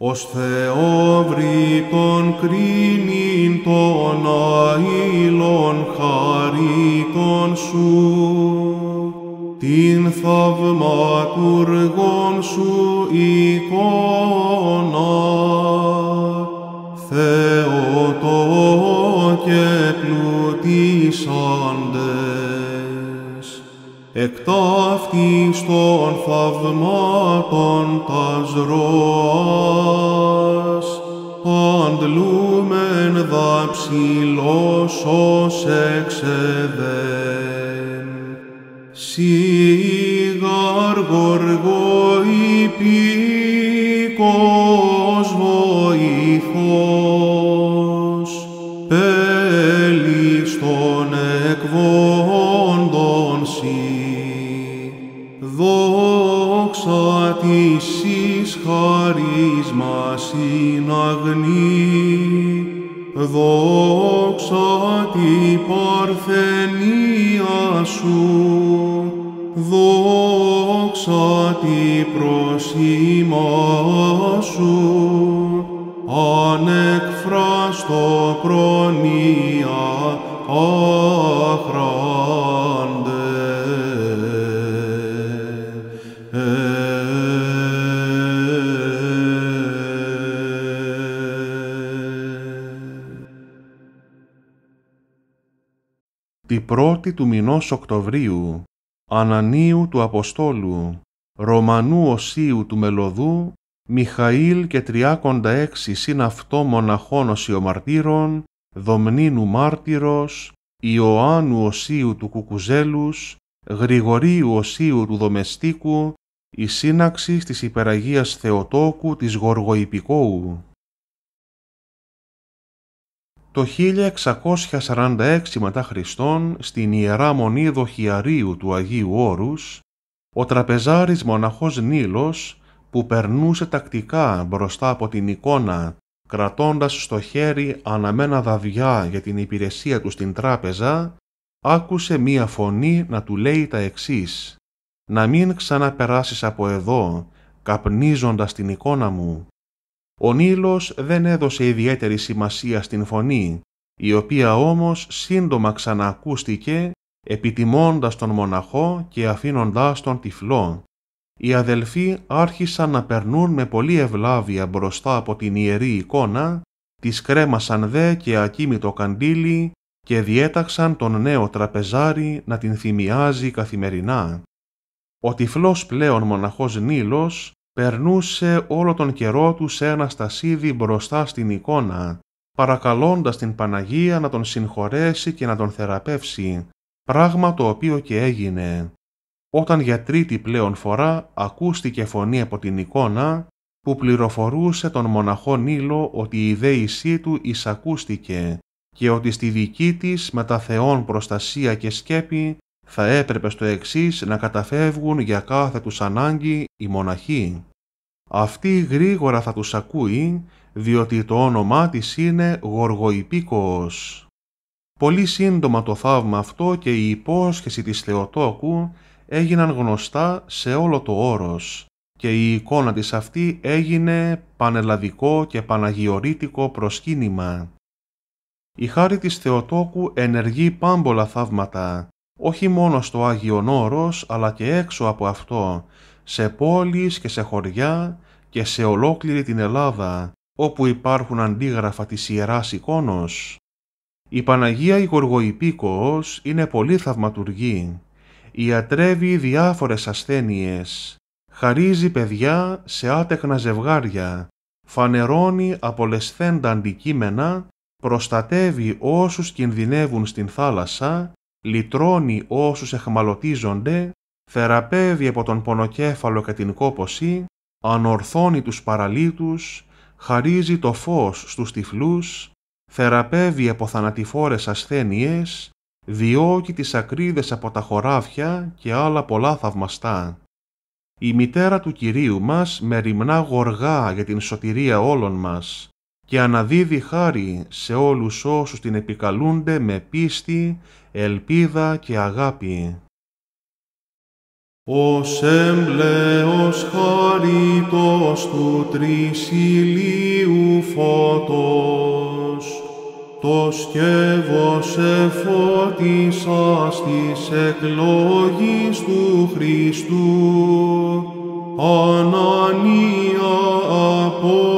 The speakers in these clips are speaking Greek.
Ως Θεόβρη των κρίνην των αήλων χαρίτων σου, την θαυματουργών σου εικόνα, εκ ταύτης των θαυμάτων τας ροάς, αντλούμεν δα ψηλός ως εξεδέν. Σίγαρ γοργό συναγνή, δόξα τη παρθενία σου, δόξα τη προσήμα σου, ανεκφράστο προνοία, τη πρώτη του μηνός Οκτωβρίου, Ανανίου του Αποστόλου, Ρωμανού Οσίου του Μελωδού, Μιχαήλ και τριάκοντα έξι συν αυτό μοναχών οσιομαρτύρων, Δομνίνου Μάρτυρος, Ιωάννου Οσίου του Κουκουζέλους, Γρηγορίου Οσίου του Δομεστίκου, η σύναξη της Υπεραγίας Θεοτόκου της Γοργοϊπικόου. Το 1646 μετά Χριστόν, στην Ιερά Μονή Δοχιαρίου του Αγίου Όρους, ο τραπεζάρης μοναχός Νίλος, που περνούσε τακτικά μπροστά από την εικόνα, κρατώντας στο χέρι αναμένα δαβιά για την υπηρεσία του στην τράπεζα, άκουσε μία φωνή να του λέει τα εξής «Να μην ξαναπεράσεις από εδώ, καπνίζοντας την εικόνα μου, ο Νίλος δεν έδωσε ιδιαίτερη σημασία στην φωνή, η οποία όμως σύντομα ξαναακούστηκε, επιτιμώντας τον μοναχό και αφήνοντάς τον τυφλό. Οι αδελφοί άρχισαν να περνούν με πολλή ευλάβεια μπροστά από την ιερή εικόνα, τη κρέμασαν δε και ακίμητο καντήλι και διέταξαν τον νέο τραπεζάρι να την θυμιάζει καθημερινά. Ο τυφλός πλέον μοναχός Νίλος περνούσε όλο τον καιρό τους σε ένα στασίδι μπροστά στην εικόνα, παρακαλώντας την Παναγία να τον συγχωρέσει και να τον θεραπεύσει, πράγμα το οποίο και έγινε. Όταν για τρίτη πλέον φορά ακούστηκε φωνή από την εικόνα, που πληροφορούσε τον μοναχό Νίλο ότι η δέησή του εισακούστηκε και ότι στη δική της με τα θεών προστασία και σκέπη θα έπρεπε στο εξής να καταφεύγουν για κάθε τους ανάγκη οι μοναχοί. Αυτή γρήγορα θα τους ακούει, διότι το όνομά της είναι Γοργοϊπίκος. Πολύ σύντομα το θαύμα αυτό και η υπόσχεση της Θεοτόκου έγιναν γνωστά σε όλο το όρος και η εικόνα της αυτή έγινε πανελλαδικό και παναγιορίτικο προσκύνημα. Η χάρη της Θεοτόκου ενεργεί πάμπολα θαύματα όχι μόνο στο Άγιον Όρος, αλλά και έξω από αυτό, σε πόλεις και σε χωριά και σε ολόκληρη την Ελλάδα, όπου υπάρχουν αντίγραφα της Ιεράς εικόνος. Η Παναγία η είναι πολύ θαυματουργή. Ιατρεύει διάφορες ασθένειες. Χαρίζει παιδιά σε άτεχνα ζευγάρια. Φανερώνει απολεσθέντα αντικείμενα. Προστατεύει όσους κινδυνεύουν στην θάλασσα λυτρώνει όσους εχμαλωτίζονται, θεραπεύει από τον πονοκέφαλο και την κόποση, ανορθώνει τους παραλίτους, χαρίζει το φως στους τυφλούς, θεραπεύει από θανατηφόρες ασθένειες, διώκει τις ακρίδες από τα χωράφια και άλλα πολλά θαυμαστά. Η μητέρα του Κυρίου μας μεριμνά γοργά για την σωτηρία όλων μας, και αναδίδει χάρη σε όλους όσους την επικαλούνται με πίστη, ελπίδα και αγάπη. Ο έμπλεος χαριτός του τρισιλίου φωτός, το σκεύος εφώτισας της εκλογής του Χριστού, Ανανία Απόστολε,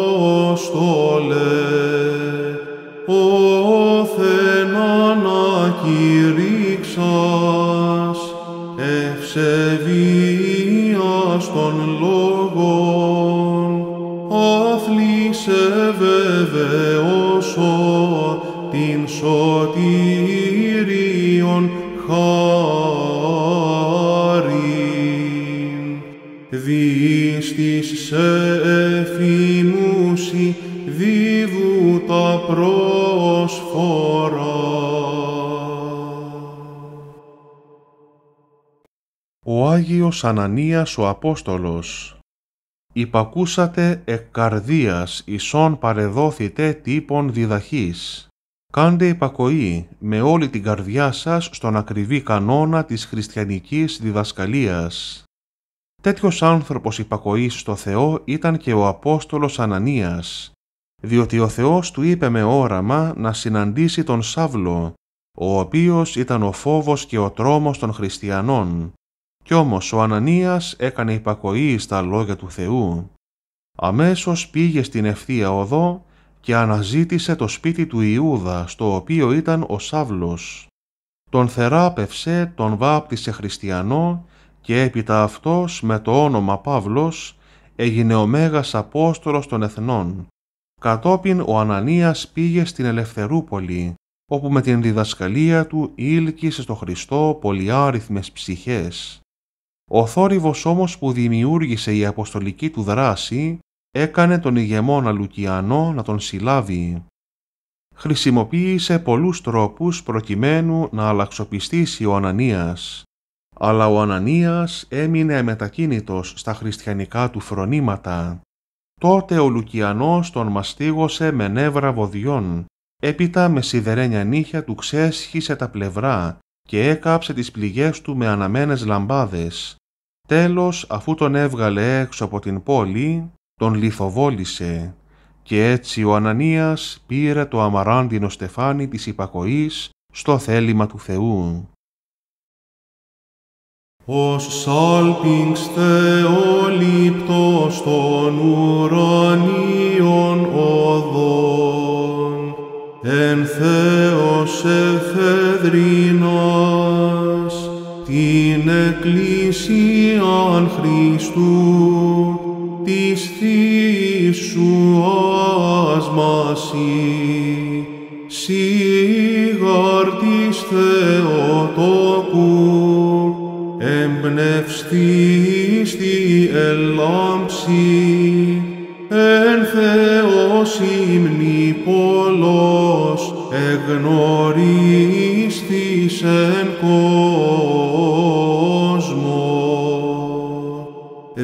Ο Άγιος Ανανίας ο Απόστολος «Υπακούσατε εκ καρδίας ισόν παρεδόθητε τύπων διδαχής. Κάντε υπακοή με όλη την καρδιά σας στον ακριβή κανόνα της χριστιανικής διδασκαλίας». Τέτοιος άνθρωπος υπακοής στο Θεό ήταν και ο Απόστολος Ανανίας, διότι ο Θεός του είπε με όραμα να συναντήσει τον Σάβλο, ο οποίος ήταν ο φόβος και ο τρόμος των χριστιανών. Κι όμως ο Ανανίας έκανε υπακοή στα λόγια του Θεού. Αμέσως πήγε στην ευθεία οδό και αναζήτησε το σπίτι του Ιούδα, στο οποίο ήταν ο Σάβλος. Τον θεράπευσε, τον βάπτισε χριστιανό και έπειτα αυτός με το όνομα Παύλος έγινε ο Μέγας Απόστολος των Εθνών. Κατόπιν ο Ανανίας πήγε στην Ελευθερούπολη, όπου με την διδασκαλία του ήλκησε στο Χριστό πολυάριθμες ψυχές. Ο θόρυβος όμως που δημιούργησε η αποστολική του δράση έκανε τον ηγεμόνα Λουκιανό να τον συλλάβει. Χρησιμοποίησε πολλούς τρόπους προκειμένου να αλλαξοπιστήσει ο Ανανίας. Αλλά ο Ανανίας έμεινε αμετακίνητος στα χριστιανικά του φρονήματα. Τότε ο Λουκιανός τον μαστίγωσε με νεύρα βοδιών, έπειτα με σιδερένια νύχια του ξέσχισε τα πλευρά και έκαψε τις πληγές του με αναμένες λαμπάδες. Τέλος, αφού τον έβγαλε έξω από την πόλη, τον λιθοβόλησε και έτσι ο Ανανίας πήρε το αμαράντινο στεφάνι της υπακοής στο θέλημα του Θεού ως ο θεολήπτος των ουρανίων οδών, εν Θεός εφεδρίνας την Εκκλησίαν Χριστού, της Θείς σου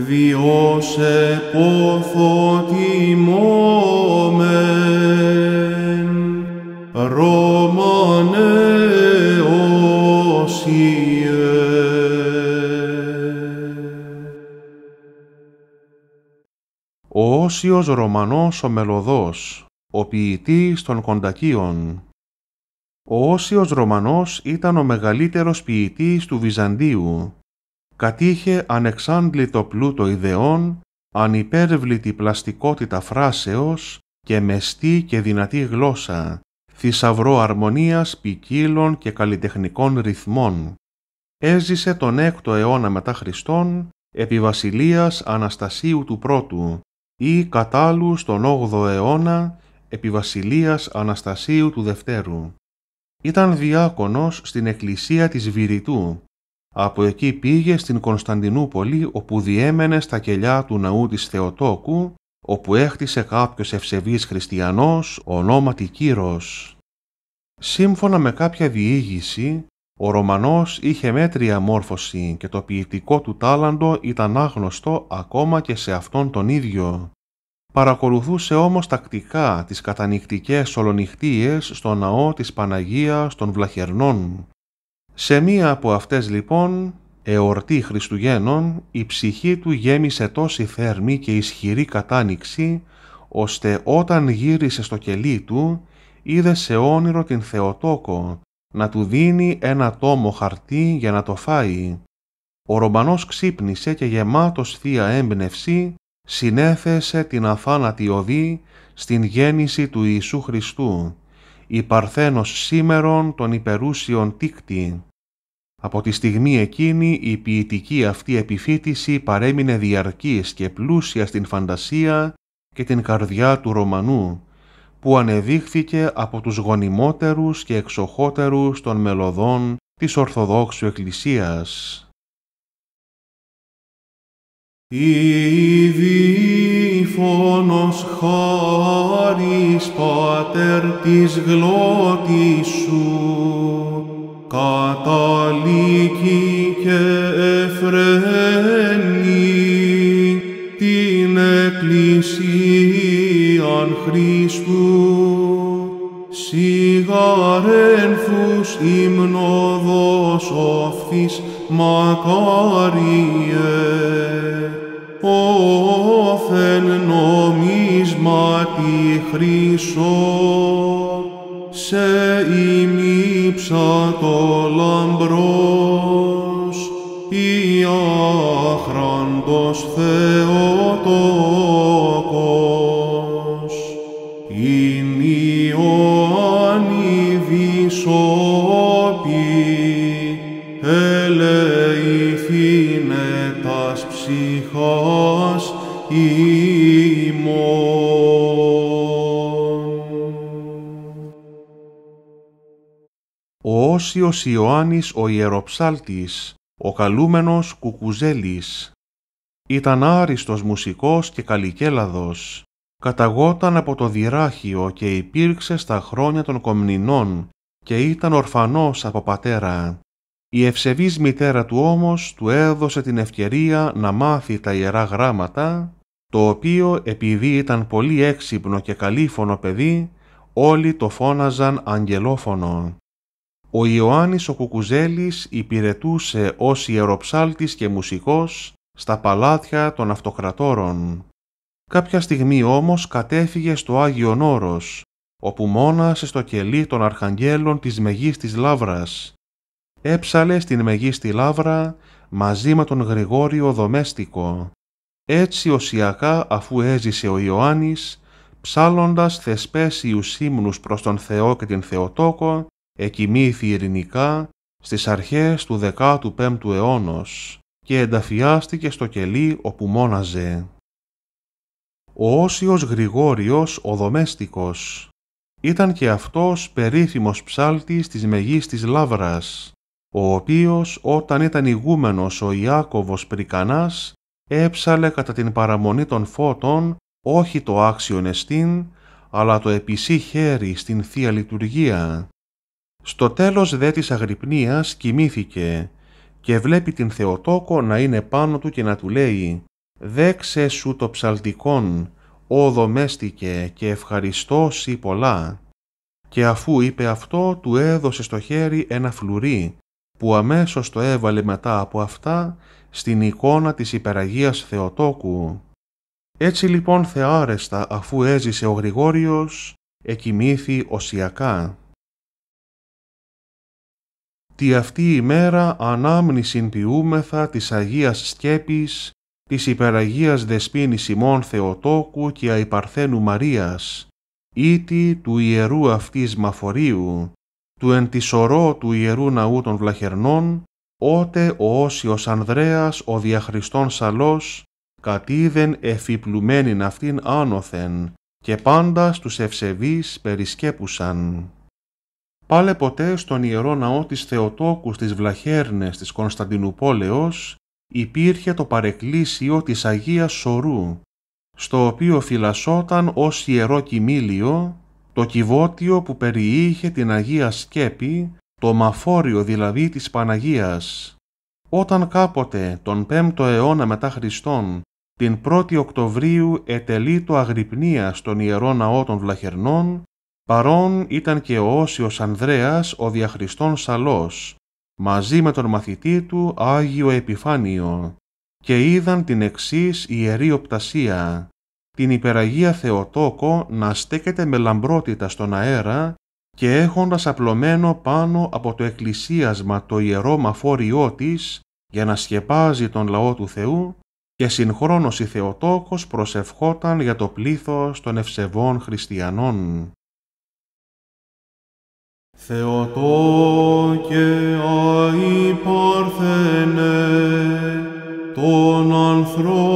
βιώσε πόθο τιμώμεν, Ρωμανέ Ο Όσιος Ρωμανός ο Μελωδός, ο ποιητής των Κοντακίων. Ο Όσιος Ρωμανός ήταν ο μεγαλύτερος ποιητής του Βυζαντίου κατήχε ανεξάντλητο πλούτο ιδεών, ανυπέρβλητη πλαστικότητα φράσεως και μεστή και δυνατή γλώσσα, θησαυρό αρμονίας ποικίλων και καλλιτεχνικών ρυθμών. Έζησε τον 6ο αιώνα μετά Χριστόν, επί βασιλείας Αναστασίου του Πρώτου ή κατάλου στον 8ο αιώνα επί βασιλείας Αναστασίου του Δευτέρου. Ήταν διάκονος στην εκκλησία της Βηρητού, από εκεί πήγε στην Κωνσταντινούπολη όπου διέμενε στα κελιά του ναού της Θεοτόκου όπου έχτισε κάποιος ευσεβής χριστιανός ονόματι Κύρος. Σύμφωνα με κάποια διήγηση, ο Ρωμανός είχε μέτρια μόρφωση και το ποιητικό του τάλαντο ήταν άγνωστο ακόμα και σε αυτόν τον ίδιο. Παρακολουθούσε όμως τακτικά τις κατανυκτικές ολονυχτίες στο ναό της Παναγίας των Βλαχερνών σε μία από αυτές λοιπόν, εορτή Χριστουγέννων, η ψυχή του γέμισε τόση θέρμη και ισχυρή κατάνοιξη, ώστε όταν γύρισε στο κελί του, είδε σε όνειρο την Θεοτόκο να του δίνει ένα τόμο χαρτί για να το φάει. Ο Ρωμπανός ξύπνησε και γεμάτος θεία έμπνευση συνέθεσε την αθάνατη οδή στην γέννηση του Ιησού Χριστού η παρθένος σήμερον των υπερούσιων τίκτη. Από τη στιγμή εκείνη η ποιητική αυτή επιφύτηση παρέμεινε διαρκής και πλούσια στην φαντασία και την καρδιά του Ρωμανού, που ανεδείχθηκε από τους γονιμότερους και εξοχότερους των μελωδών της Ορθοδόξου Εκκλησίας φόνος χάρις Πατέρ της γλώτης σου, καταλήκη και εφραίνει την εκκλησία Χριστού. Σιγαρένθους υμνοδός οφθής μακάριε, όθεν νομίσματι χρυσό, σε ημίψα το λαμπρός, η άχραντος Θεοτόκος. η Ιωάννη ο Ιωάννης ο Ιεροψάλτης, ο καλούμενος Κουκουζέλης. Ήταν άριστος μουσικός και καλικέλαδος. Καταγόταν από το Διράχιο και υπήρξε στα χρόνια των Κομνηνών και ήταν ορφανός από πατέρα. Η ευσεβής μητέρα του όμως του έδωσε την ευκαιρία να μάθει τα Ιερά Γράμματα, το οποίο επειδή ήταν πολύ έξυπνο και καλήφωνο παιδί, όλοι το φώναζαν αγγελόφωνο ο Ιωάννης ο Κουκουζέλης υπηρετούσε ως ιεροψάλτης και μουσικός στα παλάτια των αυτοκρατόρων. Κάποια στιγμή όμως κατέφυγε στο Άγιο Νόρος, όπου μόνασε στο κελί των αρχαγγέλων της Μεγίστης Λαύρας. Έψαλε στην Μεγίστη Λαύρα μαζί με τον Γρηγόριο Δομέστικο. Έτσι οσιακά αφού έζησε ο Ιωάννης, ψάλλοντας θεσπέσιους ύμνους προς τον Θεό και την Θεοτόκο, εκοιμήθη ειρηνικά στις αρχές του 15ου αιώνος και ενταφιάστηκε στο κελί όπου μόναζε. Ο Όσιος Γρηγόριος ο Δομέστικος ήταν και αυτός περίφημος ψάλτης της Μεγίστης Λαύρας, ο οποίος όταν ήταν ηγούμενος ο Ιάκωβος Πρικανάς έψαλε κατά την παραμονή των φώτων όχι το άξιον εστίν, αλλά το επισή χέρι στην Θεία Λειτουργία στο τέλος δε της αγρυπνίας κοιμήθηκε και βλέπει την Θεοτόκο να είναι πάνω του και να του λέει «Δέξε σου το ψαλτικόν, ο δομέστηκε και ευχαριστώσει πολλά». Και αφού είπε αυτό, του έδωσε στο χέρι ένα φλουρί, που αμέσως το έβαλε μετά από αυτά στην εικόνα της υπεραγίας Θεοτόκου. Έτσι λοιπόν θεάρεστα αφού έζησε ο Γρηγόριος, εκοιμήθη οσιακά. Τη αυτή η μέρα ανάμνησιν ποιούμεθα της Αγίας Σκέπης, της Υπεραγίας Δεσπίνης ημών Θεοτόκου και Αϊπαρθένου Μαρίας, ήτι του Ιερού αυτής Μαφορίου, του εν τη σωρό του Ιερού Ναού των Βλαχερνών, ότε ο Όσιος Ανδρέας ο διαχριστών Σαλός, κατήδεν εφιπλουμένην αυτήν άνοθεν, και πάντα στους ευσεβείς περισκέπουσαν πάλε ποτέ στον Ιερό Ναό της Θεοτόκους στις Βλαχέρνες της Κωνσταντινούπολεως υπήρχε το παρεκκλήσιο της Αγίας Σορού, στο οποίο φυλασσόταν ως ιερό κοιμήλιο το κυβότιο που περιείχε την Αγία Σκέπη, το μαφόριο δηλαδή της Παναγίας. Όταν κάποτε τον 5ο αιώνα μετά Χριστόν, την 1η Οκτωβρίου ετελεί το Αγρυπνίας στον Ιερό Ναό των Βλαχερνών, Παρόν ήταν και ο Όσιος Ανδρέας ο διαχριστών Σαλός, μαζί με τον μαθητή του Άγιο Επιφάνιο, και είδαν την εξής ιερή οπτασία, την υπεραγία Θεοτόκο να στέκεται με λαμπρότητα στον αέρα και έχοντας απλωμένο πάνω από το εκκλησίασμα το ιερό μαφόριό της για να σκεπάζει τον λαό του Θεού και συγχρόνως η Θεοτόκος προσευχόταν για το πλήθος των ευσεβών χριστιανών. Θεοτόκε αϊπάρθενε τον ανθρώπων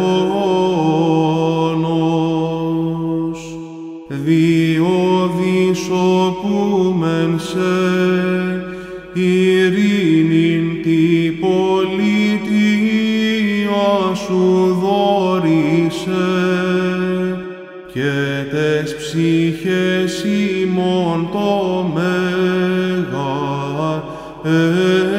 σοπούμεν σε ειρήνην τη πολιτεία σου δόρισε και τες ψυχές ημών το